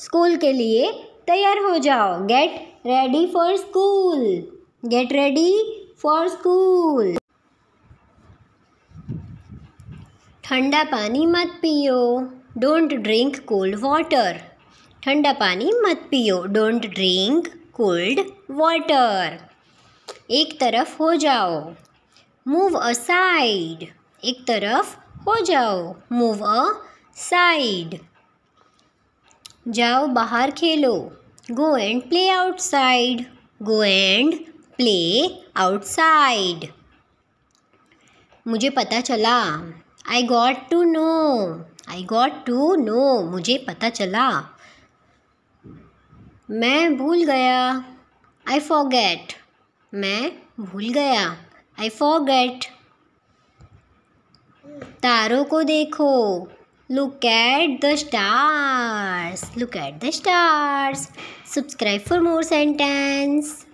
School के लिए तैयार हो जाओ get ready for school get ready for school ठंडा पानी मत पियो डोंट ड्रिंक कोल्ड वाटर ठंडा पानी मत पियो डोंट ड्रिंक कोल्ड वाटर एक तरफ हो जाओ मूव अ साइड एक तरफ हो जाओ मूव अ साइड जाओ बाहर खेलो go and play outside go and play outside मुझे पता चला I got to know I got to know मुझे पता चला मैं भूल गया आई गेट मैं भूल गया आई गेट तारों को देखो Look at the stars. Look at the stars. Subscribe for more sentence.